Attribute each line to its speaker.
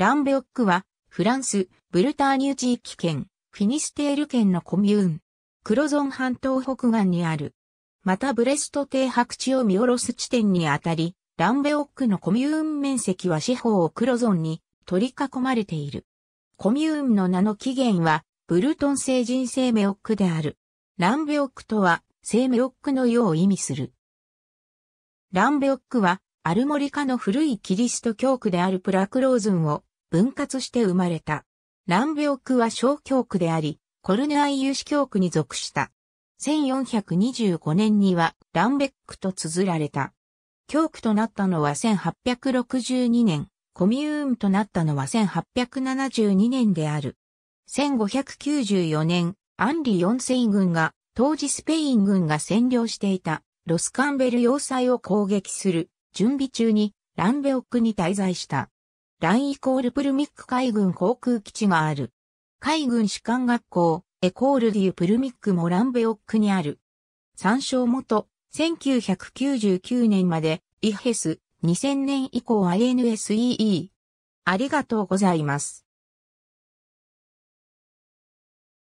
Speaker 1: ランベオックは、フランス、ブルターニュ地域圏、フィニステール県のコミューン、クロゾン半島北岸にある。またブレスト低白地を見下ろす地点にあたり、ランベオックのコミューン面積は四方をクロゾンに取り囲まれている。コミューンの名の起源は、ブルトン星人生メオックである。ランベオックとは、生メオックのよう意味する。ランベオックは、アルモリカの古いキリスト教区であるプラクローズンを分割して生まれた。ベ病区は小教区であり、コルネアイ有シ教区に属した。1425年にはランベックと綴られた。教区となったのは1862年、コミューンとなったのは1872年である。1594年、アンリ4世軍が、当時スペイン軍が占領していたロスカンベル要塞を攻撃する準備中にランベオックに滞在した。ランイコールプルミック海軍航空基地がある。海軍士官学校、エコールディュプルミックモランベオックにある。参照元、1999年まで、イヘス、2000年以降 i n s e e ありが
Speaker 2: とうございます。